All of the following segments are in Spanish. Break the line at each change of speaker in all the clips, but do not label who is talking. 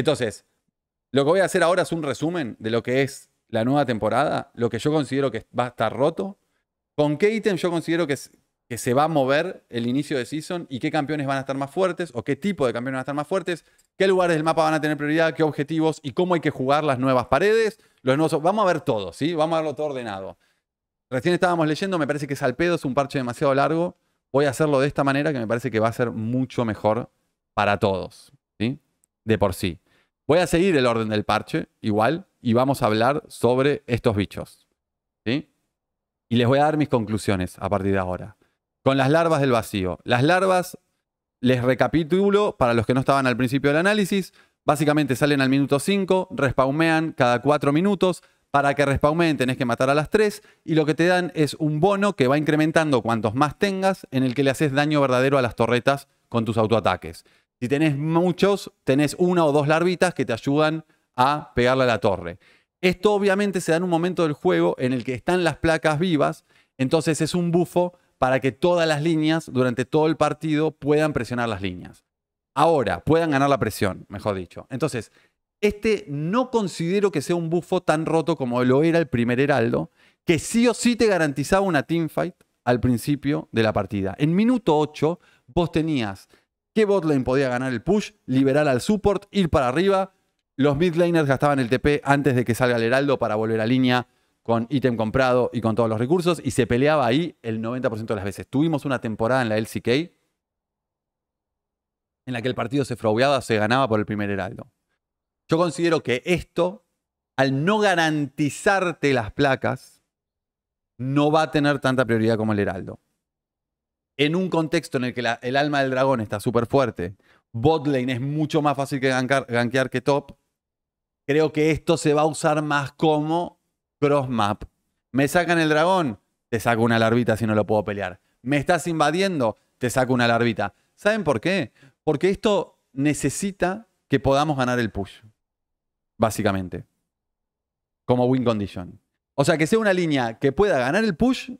Entonces, lo que voy a hacer ahora es un resumen de lo que es la nueva temporada, lo que yo considero que va a estar roto, con qué ítem yo considero que, se va a mover el inicio de season y qué campeones van a estar más fuertes o qué tipo de campeones van a estar más fuertes, qué lugares del mapa van a tener prioridad, qué objetivos y cómo hay que jugar las nuevas paredes, los nuevos... Vamos a ver todo, ¿sí? Vamos a verlo todo ordenado. Recién estábamos leyendo, me parece que Salpedo es un parche demasiado largo. Voy a hacerlo de esta manera que me parece que va a ser mucho mejor para todos, ¿sí? De por sí. Voy a seguir el orden del parche, igual, y vamos a hablar sobre estos bichos. ¿sí? Y les voy a dar mis conclusiones a partir de ahora. Con las larvas del vacío. Las larvas, les recapitulo para los que no estaban al principio del análisis. Básicamente salen al minuto 5, respaumean cada 4 minutos. Para que respaumeen, tenés que matar a las 3 y lo que te dan es un bono que va incrementando cuantos más tengas en el que le haces daño verdadero a las torretas con tus autoataques. Si tenés muchos, tenés una o dos larvitas que te ayudan a pegarle a la torre. Esto obviamente se da en un momento del juego en el que están las placas vivas, entonces es un bufo para que todas las líneas durante todo el partido puedan presionar las líneas. Ahora, puedan ganar la presión, mejor dicho. Entonces, este no considero que sea un bufo tan roto como lo era el primer Heraldo, que sí o sí te garantizaba una teamfight al principio de la partida. En minuto 8, vos tenías qué botlane podía ganar el push, liberar al support, ir para arriba. Los midlaners gastaban el TP antes de que salga el heraldo para volver a línea con ítem comprado y con todos los recursos y se peleaba ahí el 90% de las veces. Tuvimos una temporada en la LCK en la que el partido se frobeaba, se ganaba por el primer heraldo. Yo considero que esto, al no garantizarte las placas, no va a tener tanta prioridad como el heraldo en un contexto en el que el alma del dragón está súper fuerte, botlane es mucho más fácil que gankear que top, creo que esto se va a usar más como cross map. Me sacan el dragón, te saco una larvita si no lo puedo pelear. Me estás invadiendo, te saco una larvita. ¿Saben por qué? Porque esto necesita que podamos ganar el push, básicamente, como win condition. O sea, que sea una línea que pueda ganar el push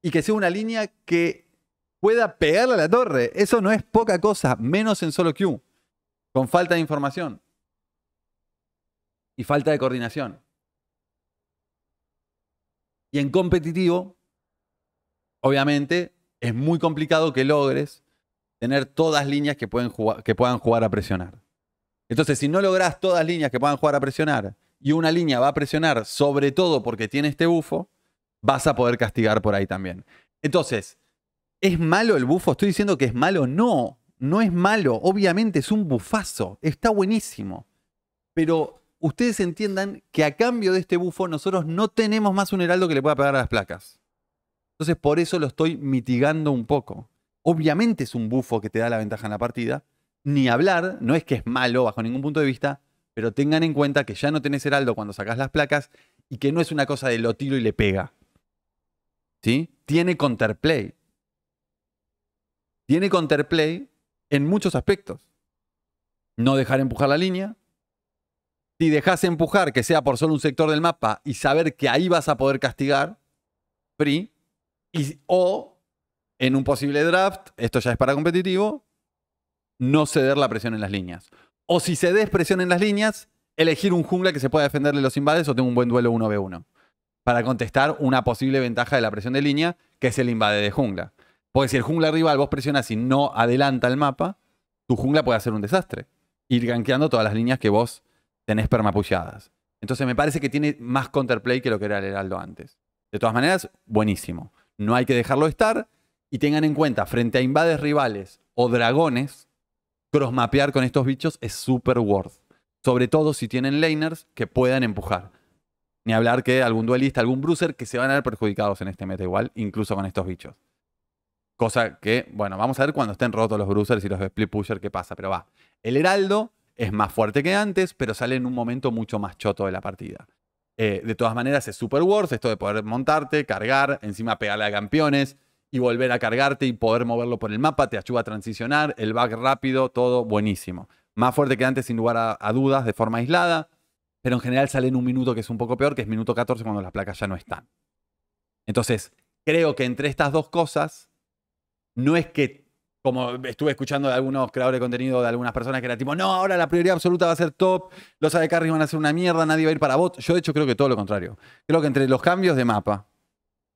y que sea una línea que pueda pegarle a la torre. Eso no es poca cosa, menos en solo queue, con falta de información y falta de coordinación. Y en competitivo, obviamente, es muy complicado que logres tener todas líneas que, jugar, que puedan jugar a presionar. Entonces, si no logras todas líneas que puedan jugar a presionar y una línea va a presionar sobre todo porque tiene este bufo, vas a poder castigar por ahí también. Entonces, ¿Es malo el bufo? ¿Estoy diciendo que es malo? No, no es malo. Obviamente es un bufazo. Está buenísimo. Pero ustedes entiendan que a cambio de este bufo nosotros no tenemos más un heraldo que le pueda pegar a las placas. Entonces por eso lo estoy mitigando un poco. Obviamente es un bufo que te da la ventaja en la partida. Ni hablar, no es que es malo bajo ningún punto de vista, pero tengan en cuenta que ya no tenés heraldo cuando sacás las placas y que no es una cosa de lo tiro y le pega. ¿Sí? Tiene counterplay tiene counterplay en muchos aspectos. No dejar empujar la línea. Si dejas empujar que sea por solo un sector del mapa y saber que ahí vas a poder castigar, free. o en un posible draft, esto ya es para competitivo, no ceder la presión en las líneas. O si cedes presión en las líneas, elegir un jungla que se pueda defenderle los invades o tenga un buen duelo 1v1 para contestar una posible ventaja de la presión de línea, que es el invade de jungla. Porque si el jungla rival vos presionas y no adelanta el mapa, tu jungla puede hacer un desastre. Ir ganqueando todas las líneas que vos tenés permapulladas. Entonces me parece que tiene más counterplay que lo que era el Heraldo antes. De todas maneras, buenísimo. No hay que dejarlo estar. Y tengan en cuenta, frente a invades rivales o dragones, crossmapear con estos bichos es super worth. Sobre todo si tienen laners que puedan empujar. Ni hablar que algún duelista, algún bruiser que se van a ver perjudicados en este meta igual, incluso con estos bichos. Cosa que, bueno, vamos a ver cuando estén rotos los bruisers y los split pusher qué pasa, pero va. El Heraldo es más fuerte que antes, pero sale en un momento mucho más choto de la partida. Eh, de todas maneras, es super worth esto de poder montarte, cargar, encima pegarle a campeones y volver a cargarte y poder moverlo por el mapa, te ayuda a transicionar, el back rápido, todo buenísimo. Más fuerte que antes, sin lugar a, a dudas, de forma aislada, pero en general sale en un minuto que es un poco peor, que es minuto 14 cuando las placas ya no están. Entonces, creo que entre estas dos cosas, no es que, como estuve escuchando de algunos creadores de contenido, de algunas personas que era tipo, no, ahora la prioridad absoluta va a ser top, los AD carries van a ser una mierda, nadie va a ir para bot. Yo, de hecho, creo que todo lo contrario. Creo que entre los cambios de mapa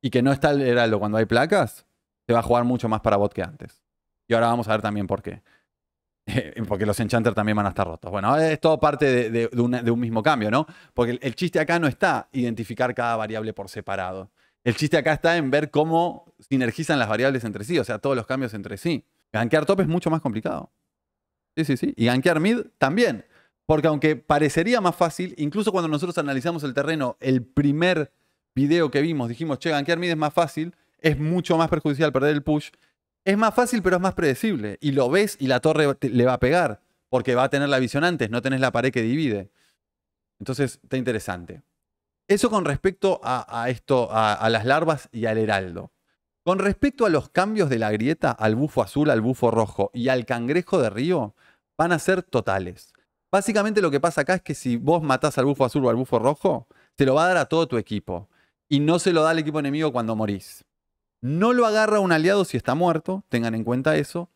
y que no está el heraldo cuando hay placas, se va a jugar mucho más para bot que antes. Y ahora vamos a ver también por qué. Porque los enchanters también van a estar rotos. Bueno, es todo parte de, un mismo cambio, ¿no? Porque el, chiste acá no está identificar cada variable por separado. El chiste acá está en ver cómo sinergizan las variables entre sí, o sea, todos los cambios entre sí. Gankear top es mucho más complicado. Sí, sí, sí. Y gankear mid también. Porque aunque parecería más fácil, incluso cuando nosotros analizamos el terreno, el primer video que vimos, dijimos, che, gankear mid es más fácil, es mucho más perjudicial perder el push. Es más fácil, pero es más predecible. Y lo ves y la torre le va a pegar, porque va a tener la visión antes, no tenés la pared que divide. Entonces, está interesante. Eso con respecto a, esto, a, las larvas y al heraldo. Con respecto a los cambios de la grieta al bufo azul, al bufo rojo y al cangrejo de río, van a ser totales. Básicamente lo que pasa acá es que si vos matás al bufo azul o al bufo rojo, te lo va a dar a todo tu equipo. Y no se lo da al equipo enemigo cuando morís. No lo agarra un aliado si está muerto, tengan en cuenta eso.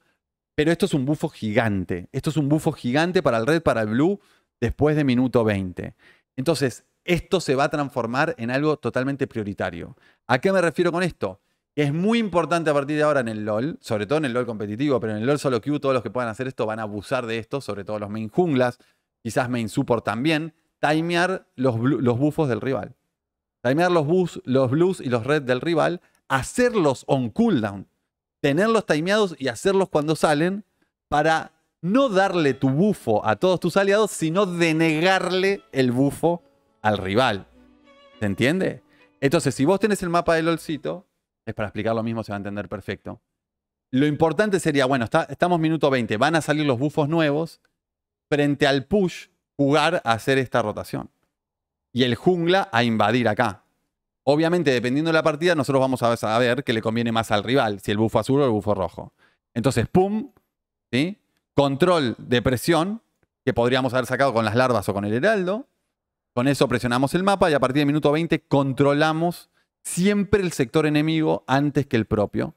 Pero esto es un bufo gigante. Esto es un bufo gigante para el red, para el blue, después de minuto 20. Entonces, esto se va a transformar en algo totalmente prioritario. ¿A qué me refiero con esto? Es muy importante a partir de ahora en el LOL, sobre todo en el LOL competitivo, pero en el LOL solo queue todos los que puedan hacer esto van a abusar de esto, sobre todo los main junglas, quizás main support también, timear los, los buffos del rival. Timear los, los blues y los red del rival, hacerlos on cooldown, tenerlos timeados y hacerlos cuando salen para no darle tu bufo a todos tus aliados, sino denegarle el bufo al rival. ¿Se entiende? Entonces, si vos tenés el mapa del olcito, es para explicar lo mismo, se va a entender perfecto. Lo importante sería, bueno, está, estamos minuto 20, van a salir los bufos nuevos. Frente al push, jugar a hacer esta rotación. Y el jungla a invadir acá. Obviamente, dependiendo de la partida, nosotros vamos a saber que le conviene más al rival, si el bufo azul o el bufo rojo. Entonces, pum, ¿sí? Control de presión, que podríamos haber sacado con las larvas o con el heraldo. Con eso presionamos el mapa y a partir del minuto 20 controlamos siempre el sector enemigo antes que el propio.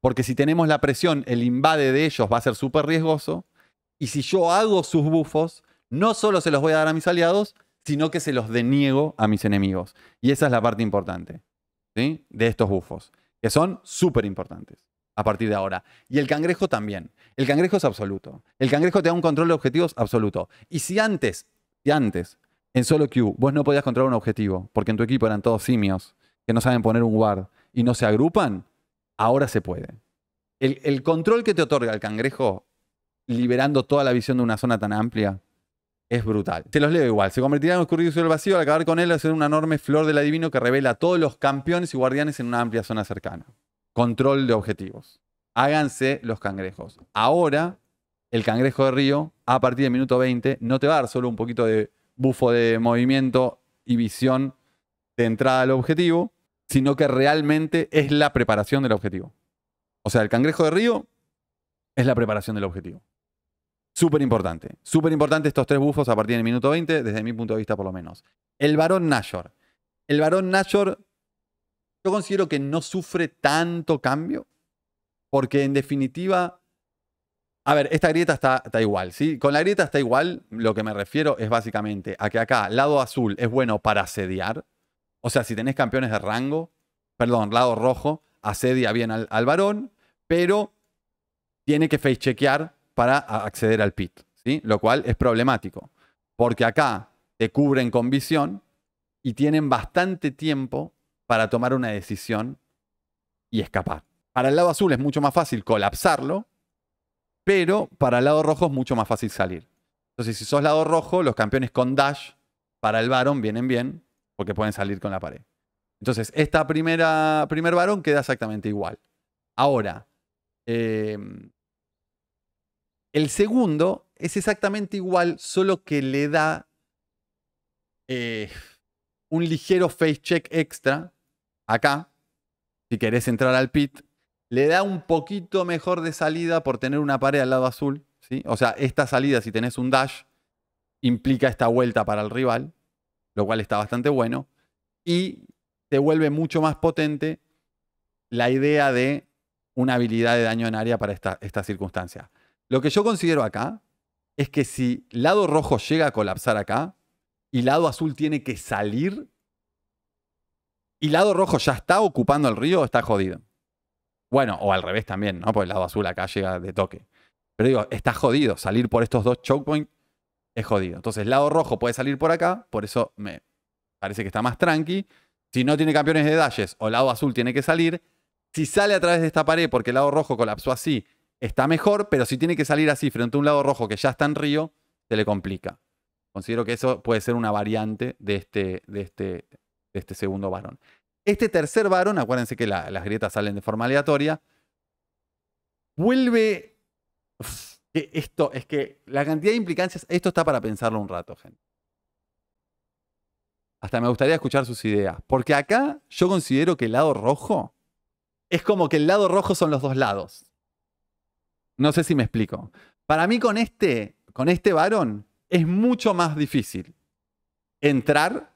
Porque si tenemos la presión, el invade de ellos va a ser súper riesgoso. Y si yo hago sus bufos, no solo se los voy a dar a mis aliados, sino que se los deniego a mis enemigos. Y esa es la parte importante de estos bufos, que son súper importantes a partir de ahora. Y el cangrejo también. El cangrejo es absoluto. El cangrejo te da un control de objetivos absoluto. Y si antes, si antes en solo Q, vos no podías controlar un objetivo, porque en tu equipo eran todos simios que no saben poner un guard y no se agrupan, ahora se puede. El, control que te otorga el cangrejo, liberando toda la visión de una zona tan amplia, es brutal. Te los leo igual. Se convertirá en un sobre el vacío al acabar con él, hacer una enorme flor del adivino que revela a todos los campeones y guardianes en una amplia zona cercana. Control de objetivos. Háganse los cangrejos. Ahora, el cangrejo de río, a partir del minuto 20, no te va a dar solo un poquito de bufo de movimiento y visión de entrada al objetivo, sino que realmente es la preparación del objetivo. O sea, el cangrejo de río es la preparación del objetivo. Súper importante. Súper importante estos tres bufos a partir del minuto 20, desde mi punto de vista por lo menos. El varón Nashor. El varón Nashor yo considero que no sufre tanto cambio, porque en definitiva a ver, esta grieta está, igual, ¿sí? Con la grieta está igual, lo que me refiero es básicamente a que acá lado azul es bueno para asediar. O sea, si tenés campeones de rango, perdón, lado rojo, asedia bien al, varón, pero tiene que face chequear para acceder al pit, ¿sí? Lo cual es problemático, porque acá te cubren con visión y tienen bastante tiempo para tomar una decisión y escapar. Para el lado azul es mucho más fácil colapsarlo pero para el lado rojo es mucho más fácil salir. Entonces, si sos lado rojo, los campeones con dash para el varón vienen bien, porque pueden salir con la pared. Entonces, esta primera primer varón queda exactamente igual. Ahora, em, el segundo es exactamente igual, solo que le da eh, un ligero face check extra acá, si querés entrar al pit, le da un poquito mejor de salida por tener una pared al lado azul. O sea, esta salida, si tenés un dash, implica esta vuelta para el rival, lo cual está bastante bueno. Y te vuelve mucho más potente la idea de una habilidad de daño en área para esta, esta circunstancia. Lo que yo considero acá es que si lado rojo llega a colapsar acá y lado azul tiene que salir, y lado rojo ya está ocupando el río, está jodido. Bueno, o al revés también, ¿no? Porque el lado azul acá llega de toque. Pero digo, está jodido. Salir por estos dos choke points es jodido. Entonces, el lado rojo puede salir por acá, por eso me parece que está más tranqui. Si no tiene campeones de dashes o el lado azul tiene que salir, si sale a través de esta pared porque el lado rojo colapsó así, está mejor, pero si tiene que salir así frente a un lado rojo que ya está en río, se le complica. Considero que eso puede ser una variante de este, de este, de este segundo varón. Este tercer varón, acuérdense que las grietas salen de forma aleatoria, vuelve... esto es que la cantidad de implicancias, esto está para pensarlo un rato, gente. Hasta me gustaría escuchar sus ideas, porque acá yo considero que el lado rojo es como que el lado rojo son los dos lados. No sé si me explico. Para mí con este, con este varón es mucho más difícil entrar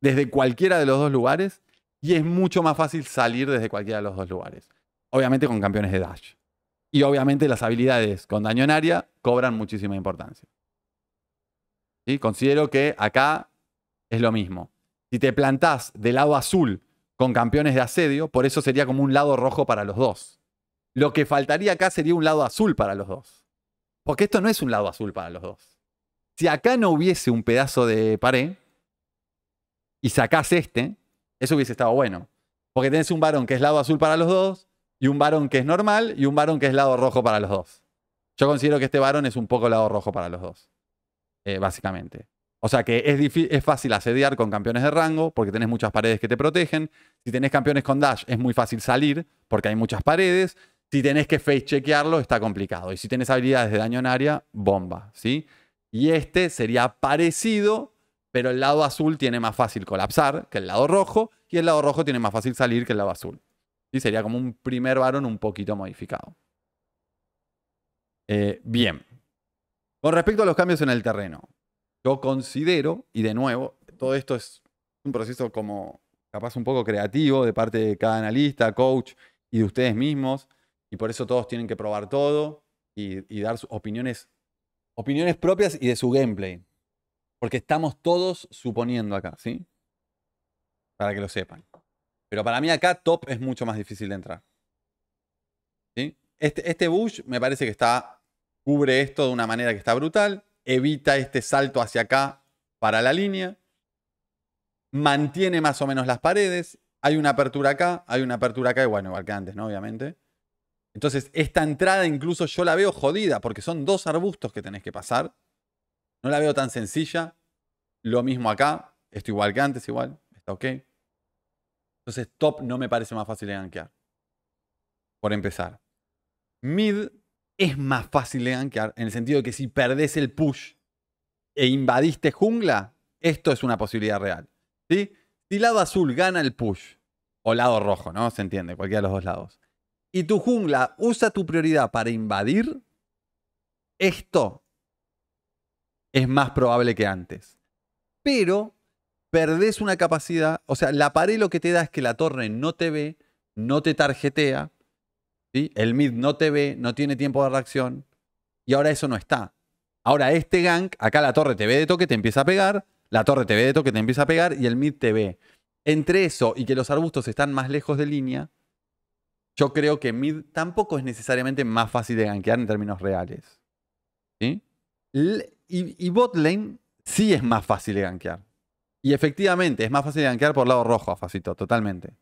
desde cualquiera de los dos lugares y es mucho más fácil salir desde cualquiera de los dos lugares. Obviamente con campeones de dash. Y obviamente las habilidades con daño en área cobran muchísima importancia. Y Considero que acá es lo mismo. Si te plantás del lado azul con campeones de asedio, por eso sería como un lado rojo para los dos. Lo que faltaría acá sería un lado azul para los dos. Porque esto no es un lado azul para los dos. Si acá no hubiese un pedazo de pared y sacás este, eso hubiese estado bueno. Porque tenés un varón que es lado azul para los dos, y un varón que es normal, y un varón que es lado rojo para los dos. Yo considero que este varón es un poco lado rojo para los dos, eh, básicamente. O sea que es, es fácil asediar con campeones de rango, porque tenés muchas paredes que te protegen. Si tenés campeones con dash, es muy fácil salir, porque hay muchas paredes. Si tenés que face chequearlo, está complicado. Y si tenés habilidades de daño en área, bomba, ¿sí? Y este sería parecido, pero el lado azul tiene más fácil colapsar que el lado rojo y el lado rojo tiene más fácil salir que el lado azul. Y Sería como un primer varón un poquito modificado. Eh, bien. Con respecto a los cambios en el terreno, yo considero, y de nuevo, todo esto es un proceso como capaz un poco creativo de parte de cada analista, coach y de ustedes mismos, y por eso todos tienen que probar todo y, dar sus opiniones, opiniones propias y de su gameplay. Porque estamos todos suponiendo acá, ¿sí? Para que lo sepan. Pero para mí acá top es mucho más difícil de entrar. ¿Sí? Este, este, Bush me parece que está cubre esto de una manera que está brutal, evita este salto hacia acá para la línea, mantiene más o menos las paredes, hay una apertura acá, hay una apertura acá, y bueno, igual que antes, ¿no? Obviamente. Entonces, esta entrada incluso yo la veo jodida, porque son dos arbustos que tenés que pasar no la veo tan sencilla. Lo mismo acá. Esto igual que antes, igual. Está ok. Entonces, top no me parece más fácil de gankear. Por empezar. Mid es más fácil de gankear en el sentido de que si perdés el push e invadiste jungla, esto es una posibilidad real. ¿sí? Si lado azul gana el push, o lado rojo, ¿no? Se entiende, cualquiera de los dos lados. Y tu jungla usa tu prioridad para invadir, esto es más probable que antes. Pero perdés una capacidad, o sea, la pared lo que te da es que la torre no te ve, no te tarjetea, ¿sí? el mid no te ve, no tiene tiempo de reacción, y ahora eso no está. Ahora este gank, acá la torre te ve de toque, te empieza a pegar, la torre te ve de toque, te empieza a pegar, y el mid te ve. Entre eso y que los arbustos están más lejos de línea, yo creo que mid tampoco es necesariamente más fácil de gankear en términos reales. ¿Sí? y, botlane sí es más fácil de gankear. Y efectivamente, es más fácil de gankear por lado rojo, Facito, totalmente.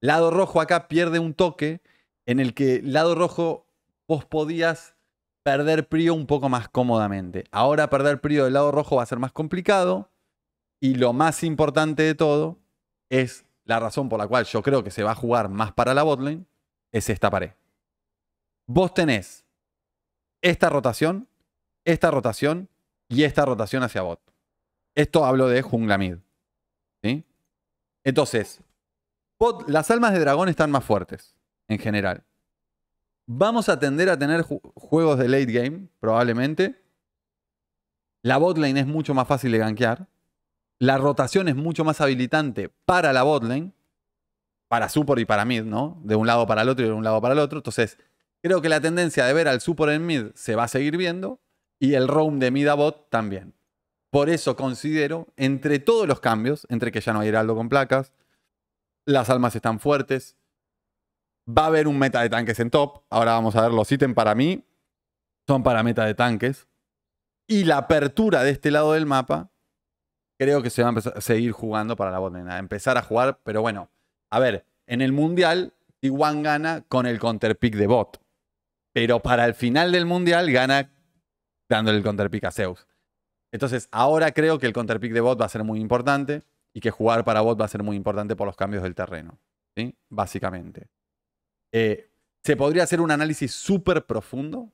Lado rojo acá pierde un toque en el que lado rojo vos podías perder prio un poco más cómodamente. Ahora perder prio del lado rojo va a ser más complicado. Y lo más importante de todo es la razón por la cual yo creo que se va a jugar más para la botlane, es esta pared. Vos tenés esta rotación, esta rotación y esta rotación hacia bot. Esto hablo de jungla mid. ¿sí? Entonces, las almas de dragón están más fuertes en general. Vamos a tender a tener juegos de late game, probablemente. La bot lane es mucho más fácil de gankear. La rotación es mucho más habilitante para la lane. Para support y para mid, ¿no? De un lado para el otro y de un lado para el otro. Entonces, creo que la tendencia de ver al support en mid se va a seguir viendo y el roam de bot también. Por eso considero, entre todos los cambios, entre que ya no hay heraldo con placas, las almas están fuertes, va a haber un meta de tanques en top, ahora vamos a ver los ítems para mí, son para meta de tanques, y la apertura de este lado del mapa, creo que se va a seguir jugando para la botnena, empezar a jugar, pero bueno, a ver, en el Mundial, T1 gana con el counterpick de bot, pero para el final del Mundial gana dándole el counterpick a Zeus. Entonces, ahora creo que el counterpick de bot va a ser muy importante y que jugar para bot va a ser muy importante por los cambios del terreno, ¿sí? Básicamente. Eh, se podría hacer un análisis súper profundo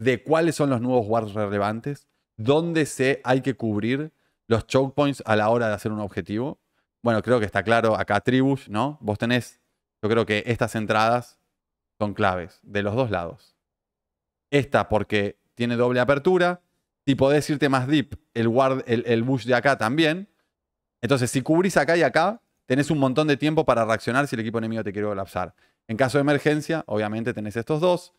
de cuáles son los nuevos wards relevantes, dónde se hay que cubrir los choke points a la hora de hacer un objetivo. Bueno, creo que está claro acá tribus ¿no? Vos tenés, yo creo que estas entradas son claves de los dos lados. Esta porque tiene doble apertura. Si podés irte más deep, el, el, bush de acá también. Entonces, si cubrís acá y acá, tenés un montón de tiempo para reaccionar si el equipo enemigo te quiere colapsar. En caso de emergencia, obviamente tenés estos dos.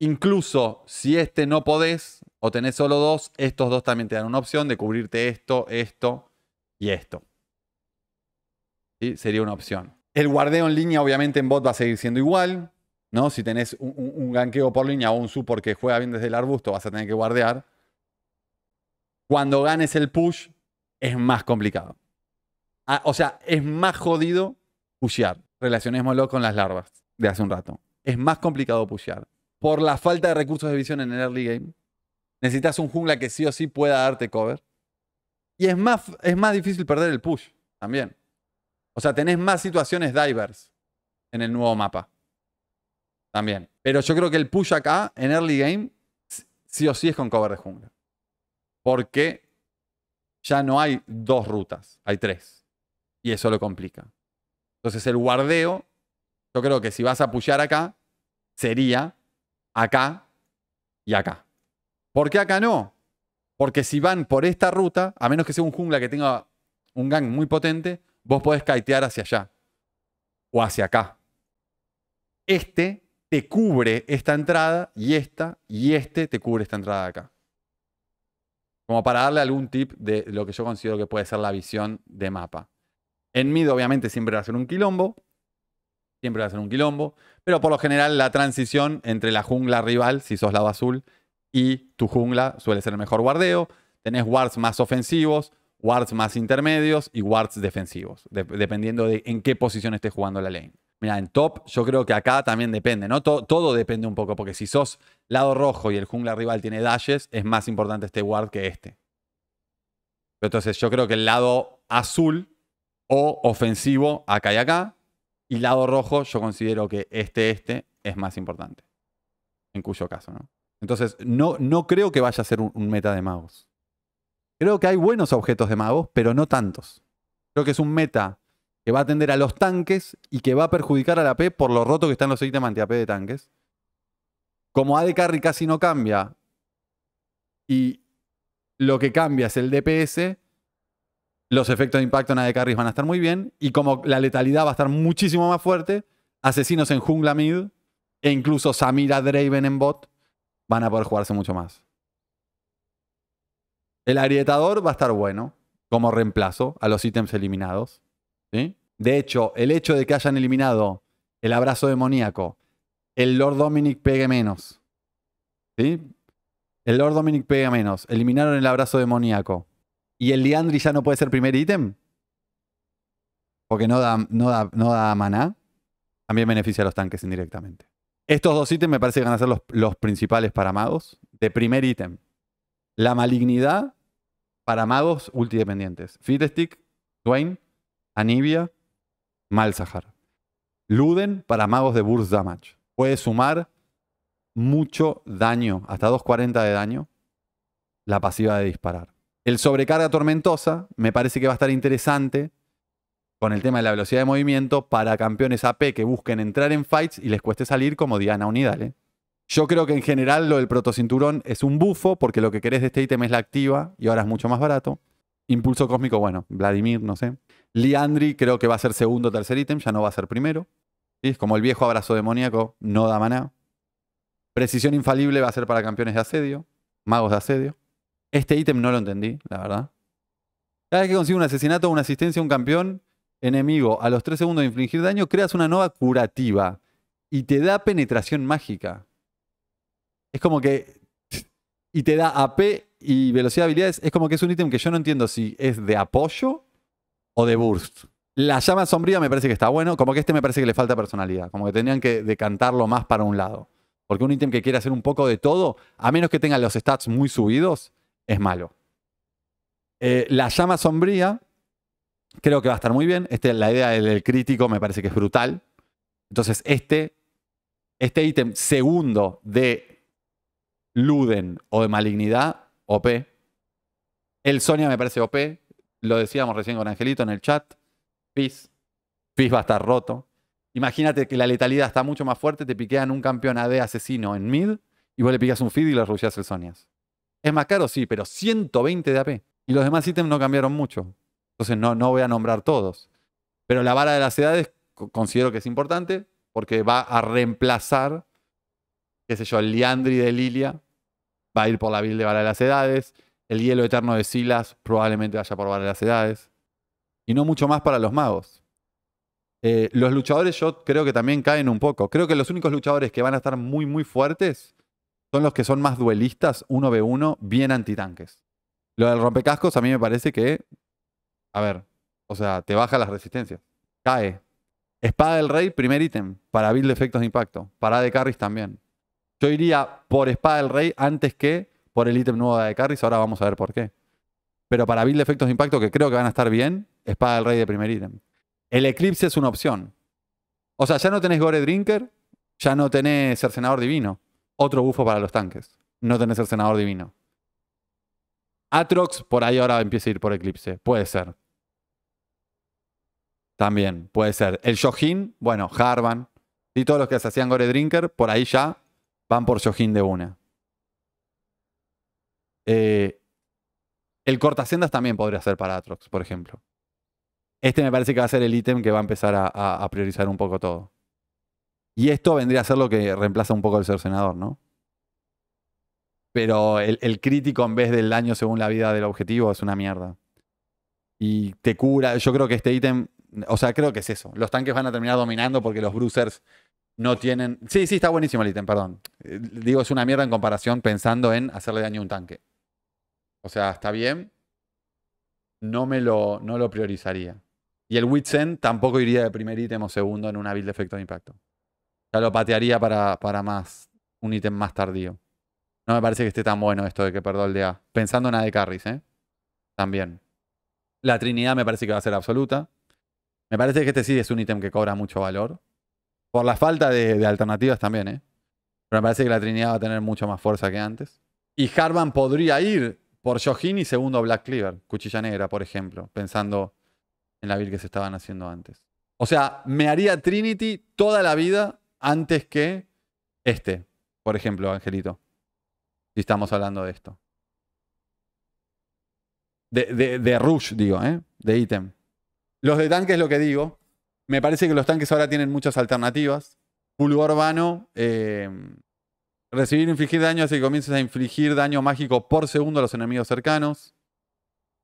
Incluso si este no podés o tenés solo dos, estos dos también te dan una opción de cubrirte esto, esto y esto. Sería una opción. El guardeo en línea, obviamente, en bot va a seguir siendo igual. ¿no? Si tenés un, ganqueo por línea o un support que juega bien desde el arbusto, vas a tener que guardear. Cuando ganes el push, es más complicado. Ah, o sea, es más jodido pushear. Relacionémoslo con las larvas de hace un rato. Es más complicado pushear. Por la falta de recursos de visión en el early game, necesitas un jungla que sí o sí pueda darte cover. Y es más, es más difícil perder el push también. O sea, tenés más situaciones divers en el nuevo mapa. También. Pero yo creo que el push acá en early game sí o sí es con cover de jungla. Porque ya no hay dos rutas, hay tres. Y eso lo complica. Entonces el guardeo, yo creo que si vas a pushar acá, sería acá y acá. ¿Por qué acá no? Porque si van por esta ruta, a menos que sea un jungla que tenga un gang muy potente, vos podés kitear hacia allá o hacia acá. Este te cubre esta entrada y esta y este te cubre esta entrada de acá. Como para darle algún tip de lo que yo considero que puede ser la visión de mapa. En mid obviamente siempre va a ser un quilombo, siempre va a ser un quilombo, pero por lo general la transición entre la jungla rival, si sos lado azul, y tu jungla suele ser el mejor guardeo. Tenés wards más ofensivos, wards más intermedios y wards defensivos, dependiendo de en qué posición esté jugando la lane. Mira, en top yo creo que acá también depende, ¿no? Todo, todo, depende un poco, porque si sos lado rojo y el jungla rival tiene dashes, es más importante este ward que este. entonces yo creo que el lado azul o ofensivo acá y acá, y lado rojo yo considero que este, este es más importante. En cuyo caso, ¿no? Entonces no, no creo que vaya a ser un meta de magos. Creo que hay buenos objetos de magos, pero no tantos. Creo que es un meta que va a atender a los tanques y que va a perjudicar a la P por lo roto que están los ítems anti-AP de tanques. Como AD Carry casi no cambia y lo que cambia es el DPS, los efectos de impacto en AD Carry van a estar muy bien y como la letalidad va a estar muchísimo más fuerte, asesinos en jungla mid e incluso Samira Draven en bot van a poder jugarse mucho más. El arietador va a estar bueno como reemplazo a los ítems eliminados. ¿sí? De hecho, el hecho de que hayan eliminado el abrazo demoníaco, el Lord Dominic pegue menos. ¿Sí? El Lord Dominic pega menos. Eliminaron el abrazo demoníaco. ¿Y el Liandry ya no puede ser primer ítem? Porque no da, no no da maná. También beneficia a los tanques indirectamente. Estos dos ítems me parece que van a ser los, principales para magos. De primer ítem. La malignidad para magos ultidependientes. Fitstick, Dwayne, Anivia, Malzahar. Luden para magos de Burst Damage. Puede sumar mucho daño, hasta 240 de daño, la pasiva de disparar. El sobrecarga tormentosa me parece que va a estar interesante con el tema de la velocidad de movimiento para campeones AP que busquen entrar en fights y les cueste salir como Diana Unidale. Yo creo que en general lo del protocinturón es un bufo porque lo que querés de este ítem es la activa y ahora es mucho más barato. Impulso cósmico, bueno, Vladimir, no sé. Liandri creo que va a ser segundo o tercer ítem, ya no va a ser primero. Es como el viejo abrazo demoníaco, no da maná. Precisión infalible va a ser para campeones de asedio, magos de asedio. Este ítem no lo entendí, la verdad. Cada vez que consigues un asesinato o una asistencia a un campeón enemigo a los 3 segundos de infligir daño, creas una nueva curativa y te da penetración mágica. Es como que. Y te da AP y velocidad de habilidades. Es como que es un ítem que yo no entiendo si es de apoyo o de Burst. La llama sombría me parece que está bueno, como que este me parece que le falta personalidad, como que tendrían que decantarlo más para un lado. Porque un ítem que quiere hacer un poco de todo, a menos que tenga los stats muy subidos, es malo. Eh, la llama sombría creo que va a estar muy bien. Este, la idea del crítico me parece que es brutal. Entonces, este este ítem segundo de Luden o de malignidad, OP. El Sonia me parece OP. Lo decíamos recién con Angelito en el chat. Fizz. Fizz va a estar roto. Imagínate que la letalidad está mucho más fuerte, te piquean un campeón AD asesino en mid y vos le picas un feed y le rusheas el Sonias. Es más caro, sí, pero 120 de AP. Y los demás ítems no cambiaron mucho. Entonces no, no voy a nombrar todos. Pero la vara de las edades considero que es importante porque va a reemplazar, qué sé yo, el Liandri de Lilia. Va a ir por la build de vara de las edades. El hielo eterno de Silas probablemente vaya por varias edades. Y no mucho más para los magos. Eh, los luchadores yo creo que también caen un poco. Creo que los únicos luchadores que van a estar muy, muy fuertes son los que son más duelistas, 1v1, bien antitanques. Lo del rompecascos a mí me parece que, a ver, o sea, te baja las resistencias. Cae. Espada del Rey, primer ítem, para build efectos de impacto. Para de carries también. Yo iría por Espada del Rey antes que por el ítem nuevo de Carries, ahora vamos a ver por qué. Pero para build efectos de impacto que creo que van a estar bien, espada del rey de primer ítem. El eclipse es una opción. O sea, ya no tenés Gore Drinker, ya no tenés Cercenador Divino. Otro bufo para los tanques. No tenés Cercenador Divino. Atrox por ahí ahora empieza a ir por Eclipse. Puede ser. También, puede ser. El Shojin, bueno, Harvan. Y todos los que se hacían Gore Drinker, por ahí ya van por Shohin de una. Eh, el el sendas también podría ser para Atrox, por ejemplo. Este me parece que va a ser el ítem que va a empezar a, priorizar un poco todo. Y esto vendría a ser lo que reemplaza un poco el senador ¿no? Pero el, el crítico en vez del daño según la vida del objetivo es una mierda. Y te cura. Yo creo que este ítem. O sea, creo que es eso. Los tanques van a terminar dominando porque los bruisers no tienen. Sí, sí, está buenísimo el ítem, perdón. Eh, digo, es una mierda en comparación pensando en hacerle daño a un tanque. O sea, está bien. No me lo, no lo priorizaría. Y el Witsen tampoco iría de primer ítem o segundo en una build de efecto de impacto. Ya lo patearía para, para más. Un ítem más tardío. No me parece que esté tan bueno esto de que perdó el DA. Pensando en de Carries, ¿eh? También. La Trinidad me parece que va a ser absoluta. Me parece que este sí es un ítem que cobra mucho valor. Por la falta de, alternativas también, ¿eh? Pero me parece que la Trinidad va a tener mucho más fuerza que antes. Y Harvan podría ir por Johin y segundo Black Cleaver, Cuchilla Negra, por ejemplo, pensando en la vil que se estaban haciendo antes. O sea, me haría Trinity toda la vida antes que este, por ejemplo, Angelito. Si estamos hablando de esto. De, de, Rush, digo, ¿eh? De ítem. Los de tanques, lo que digo. Me parece que los tanques ahora tienen muchas alternativas. Pulgo Urbano eh, Recibir e infligir daño hace que comiences a infligir daño mágico por segundo a los enemigos cercanos.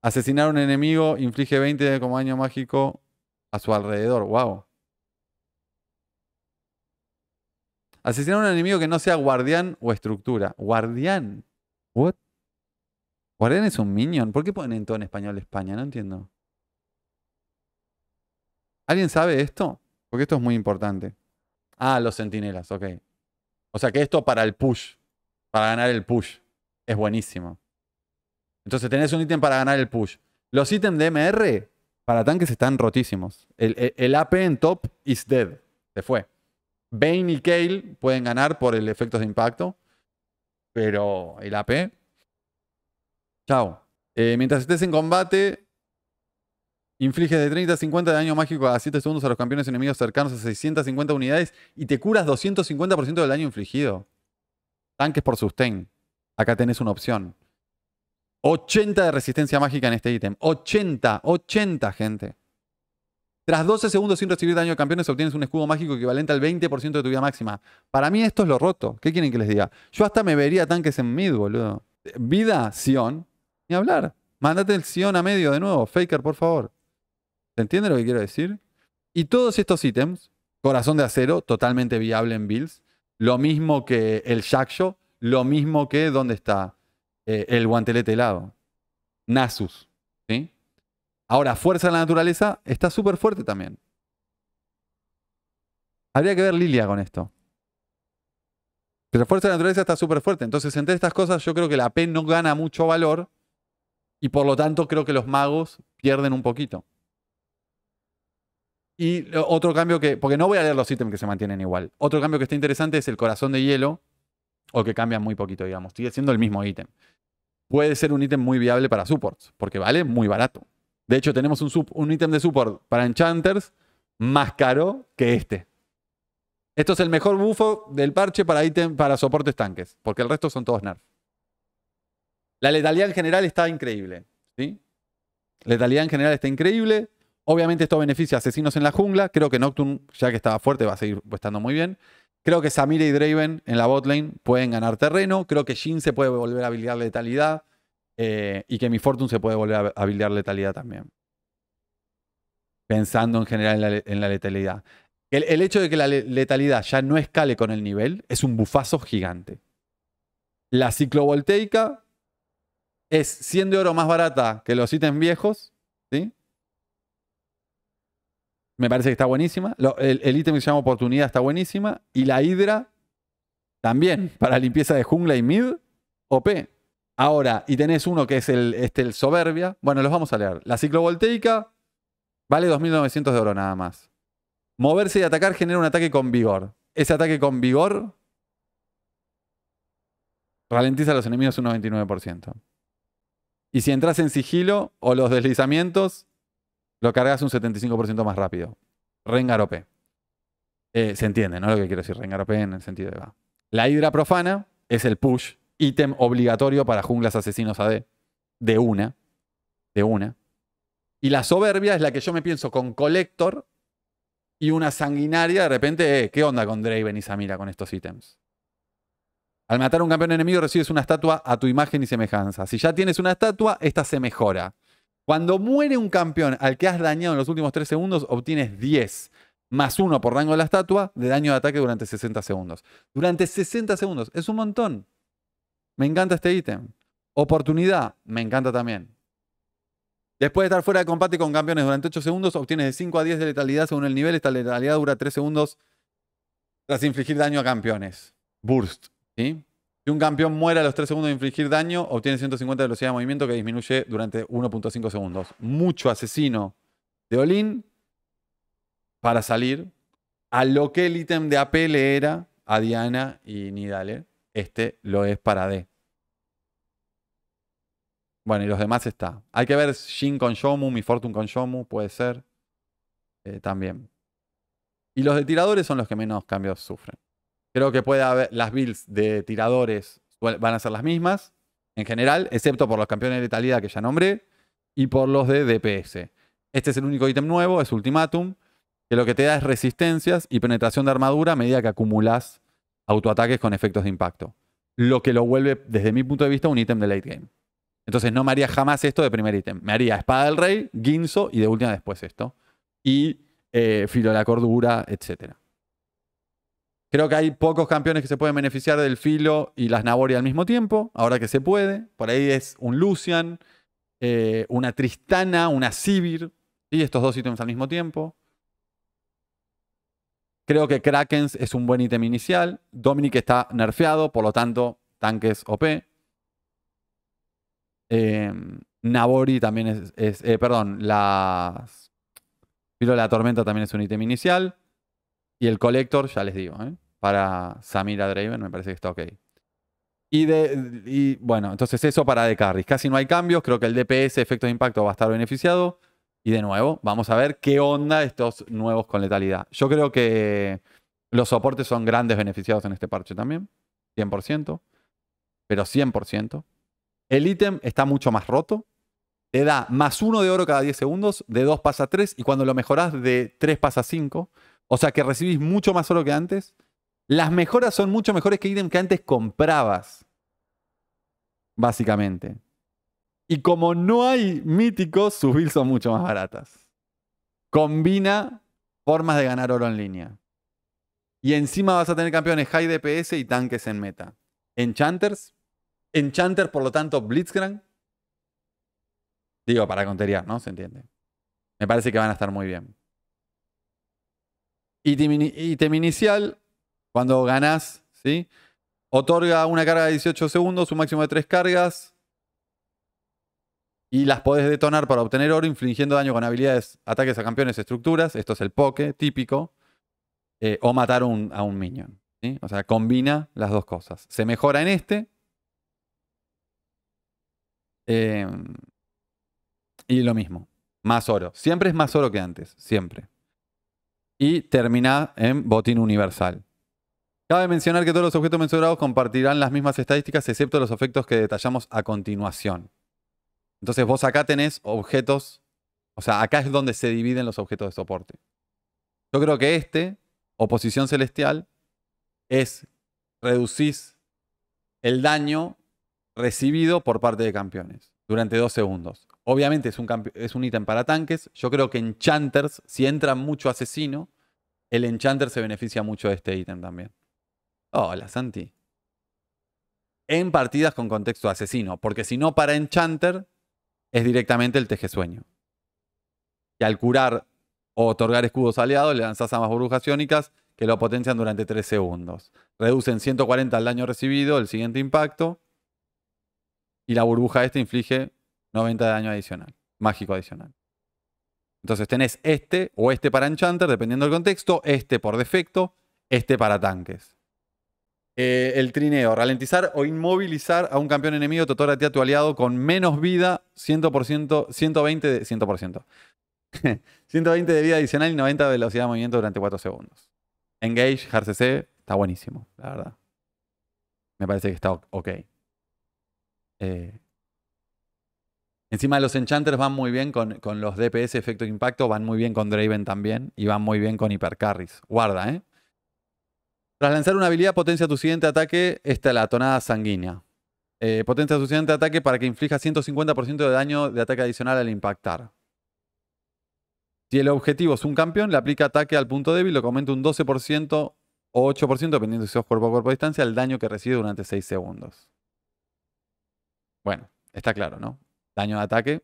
Asesinar a un enemigo inflige 20 como daño mágico a su alrededor. ¡Wow! Asesinar a un enemigo que no sea guardián o estructura. ¿Guardián? ¿What? ¿Guardián es un minion? ¿Por qué ponen todo en español España? No entiendo. ¿Alguien sabe esto? Porque esto es muy importante. Ah, los sentinelas, ok. O sea que esto para el push, para ganar el push, es buenísimo. Entonces tenés un ítem para ganar el push. Los ítems de MR para tanques están rotísimos. El, AP en top is dead. Se fue. Bane y Kale pueden ganar por el efecto de impacto. Pero el AP. Chao. Eh, mientras estés en combate, Infliges de 30 a 50 daño mágico a 7 segundos a los campeones enemigos cercanos a 650 unidades y te curas 250% del daño infligido. Tanques por sustain. Acá tenés una opción. 80 de resistencia mágica en este ítem. 80, 80, gente. Tras 12 segundos sin recibir daño de campeones, obtienes un escudo mágico equivalente al 20% de tu vida máxima. Para mí esto es lo roto. ¿Qué quieren que les diga? Yo hasta me vería tanques en mid, boludo. Vida, Sion. Ni hablar. Mándate el Sion a medio de nuevo, Faker, por favor. ¿Se entiende lo que quiero decir? Y todos estos ítems, corazón de acero, totalmente viable en bills, lo mismo que el Shaxo, lo mismo que ¿dónde está eh, el guantelete helado, Nasus. Ahora, fuerza de la naturaleza está súper fuerte también. Habría que ver Lilia con esto. Pero fuerza de la naturaleza está súper fuerte. Entonces, entre estas cosas, yo creo que la P no gana mucho valor y por lo tanto creo que los magos pierden un poquito. Y otro cambio que, porque no voy a leer los ítems que se mantienen igual. Otro cambio que está interesante es el corazón de hielo, o que cambia muy poquito, digamos. Sigue siendo el mismo ítem. Puede ser un ítem muy viable para supports, porque vale muy barato. De hecho, tenemos un, un ítem de support para enchanters más caro que este. Esto es el mejor bufo del parche para, ítem, para soportes tanques, porque el resto son todos nerf. La letalidad en general está increíble. ¿sí? Letalidad en general está increíble. Obviamente esto beneficia a Asesinos en la Jungla. Creo que Nocturne, ya que estaba fuerte, va a seguir estando muy bien. Creo que Samira y Draven en la botlane pueden ganar terreno. Creo que Jin se puede volver a habilitar letalidad. Eh, y que mi Fortune se puede volver a habilitar letalidad también. Pensando en general en la, letalidad. El, el, hecho de que la letalidad ya no escale con el nivel es un bufazo gigante. La ciclovoltaica es 100 de oro más barata que los ítems viejos. ¿sí? me parece que está buenísima. el, ítem que se llama oportunidad está buenísima. Y la hidra también, mm. para limpieza de jungla y mid, OP. Ahora, y tenés uno que es el, este, el soberbia. Bueno, los vamos a leer. La ciclovoltaica vale 2.900 de oro nada más. Moverse y atacar genera un ataque con vigor. Ese ataque con vigor ralentiza a los enemigos un 99%. Y si entras en sigilo o los deslizamientos, lo cargas un 75% más rápido. Rengaropé. Eh, se entiende, ¿no? Lo que quiero decir, Rengaropé en el sentido de va. La hidra profana es el push, ítem obligatorio para junglas asesinos AD. De una. De una. Y la soberbia es la que yo me pienso con Collector y una sanguinaria. De repente, eh, ¿qué onda con Draven y Samira con estos ítems? Al matar a un campeón enemigo recibes una estatua a tu imagen y semejanza. Si ya tienes una estatua, esta se mejora. Cuando muere un campeón al que has dañado en los últimos 3 segundos, obtienes 10 más 1 por rango de la estatua de daño de ataque durante 60 segundos. Durante 60 segundos, es un montón. Me encanta este ítem. Oportunidad, me encanta también. Después de estar fuera de combate con campeones durante 8 segundos, obtienes de 5 a 10 de letalidad según el nivel. Esta letalidad dura 3 segundos tras infligir daño a campeones. Burst, ¿sí? Si un campeón muere a los 3 segundos de infligir daño, obtiene 150 de velocidad de movimiento que disminuye durante 1.5 segundos. Mucho asesino de Olin para salir. A lo que el ítem de AP le era a Diana y Nidale. Este lo es para D. Bueno, y los demás está. Hay que ver Shin con Shomu, Mi Fortune con Shomu, puede ser. Eh, también. Y los de tiradores son los que menos cambios sufren. Creo que puede haber las builds de tiradores van a ser las mismas en general, excepto por los campeones de letalidad que ya nombré y por los de DPS. Este es el único ítem nuevo, es Ultimatum, que lo que te da es resistencias y penetración de armadura a medida que acumulas autoataques con efectos de impacto. Lo que lo vuelve, desde mi punto de vista, un ítem de late game. Entonces no me haría jamás esto de primer ítem. Me haría Espada del Rey, Ginzo y de última después esto. Y eh, Filo de la Cordura, etcétera. Creo que hay pocos campeones que se pueden beneficiar del filo y las Navori al mismo tiempo, ahora que se puede. Por ahí es un Lucian, eh, una Tristana, una Sivir, y estos dos ítems al mismo tiempo. Creo que Krakens es un buen ítem inicial. Dominic está nerfeado, por lo tanto, tanques OP. Eh, em, Nabori también es. Eh, perdón, las. Filo de la Tormenta también es un ítem inicial. Y el Collector, ya les digo, ¿eh? para Samira Draven, me parece que está ok. Y, de, bueno, entonces eso para de carries. Casi no hay cambios, creo que el DPS, efectos de impacto, va a estar beneficiado. Y de nuevo, vamos a ver qué onda estos nuevos con letalidad. Yo creo que los soportes son grandes beneficiados en este parche también, 100%, pero 100%. El ítem está mucho más roto. Te da más uno de oro cada 10 segundos, de 2 pasa 3 y cuando lo mejoras de 3 pasa 5. O sea que recibís mucho más oro que antes las mejoras son mucho mejores que ítem que antes comprabas. Básicamente. Y como no hay míticos, sus builds son mucho más baratas. Combina formas de ganar oro en línea. Y encima vas a tener campeones high DPS y tanques en meta. Enchanters. Enchanters, por lo tanto, Blitzcrank. Digo, para contería, ¿no? Se entiende. Me parece que van a estar muy bien. inicial, cuando ganás, Otorga una carga de 18 segundos, un máximo de 3 cargas. Y las podés detonar para obtener oro, infligiendo daño con habilidades, ataques a campeones, estructuras. Esto es el poke típico. Eh, o matar a un minion. O sea, combina las dos cosas. Se mejora en este. Em, y lo mismo. Más oro. Siempre es más oro que antes. Siempre. Y termina en botín universal de mencionar que todos los objetos mensurados compartirán las mismas estadísticas, excepto los efectos que detallamos a continuación. Entonces vos acá tenés objetos, o sea, acá es donde se dividen los objetos de soporte. Yo creo que este, oposición celestial, es reducís el daño recibido por parte de campeones durante dos segundos. Obviamente es un, es un ítem para tanques. Yo creo que enchanters, si entra mucho asesino, el enchanter se beneficia mucho de este ítem también. Hola, Santi. En partidas con contexto asesino, porque si no, para Enchanter es directamente el sueño Y al curar o otorgar escudos aliados, le lanzas a más burbujas iónicas que lo potencian durante 3 segundos. Reducen 140 el daño recibido, el siguiente impacto. Y la burbuja esta inflige 90 de daño adicional, mágico adicional. Entonces tenés este o este para Enchanter, dependiendo del contexto, este por defecto, este para tanques. Eh, el trineo, ralentizar o inmovilizar a un campeón enemigo, totorate a tu aliado con menos vida, 100%, 120 de, 100%. 120 de vida adicional y 90 de velocidad de movimiento durante 4 segundos. Engage, CC, está buenísimo, la verdad. Me parece que está ok. Eh, encima los enchanters van muy bien con, con los DPS, efecto impacto, van muy bien con Draven también y van muy bien con hipercarries. Guarda, ¿eh? Tras lanzar una habilidad, potencia tu siguiente ataque, esta la tonada sanguínea. Eh, potencia tu siguiente ataque para que inflija 150% de daño de ataque adicional al impactar. Si el objetivo es un campeón, le aplica ataque al punto débil, lo aumenta un 12% o 8%, dependiendo si sos cuerpo a cuerpo a distancia, el daño que recibe durante 6 segundos. Bueno, está claro, ¿no? Daño de ataque,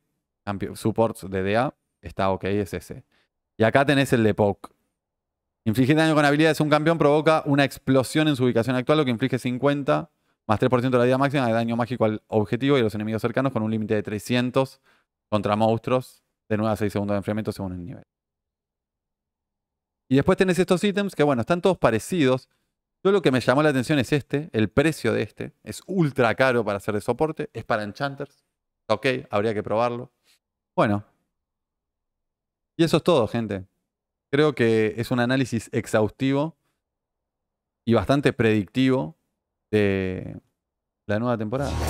supports de DA, está ok, es ese. Y acá tenés el de poke. Infligir daño con habilidades un campeón provoca una explosión en su ubicación actual, lo que inflige 50 más 3% de la vida máxima de daño mágico al objetivo y a los enemigos cercanos con un límite de 300 contra monstruos de 9 a 6 segundos de enfriamiento según el nivel. Y después tenés estos ítems que, bueno, están todos parecidos. Yo lo que me llamó la atención es este, el precio de este. Es ultra caro para hacer de soporte, es para enchanters. Ok, habría que probarlo. Bueno. Y eso es todo, gente. Creo que es un análisis exhaustivo y bastante predictivo de la nueva temporada.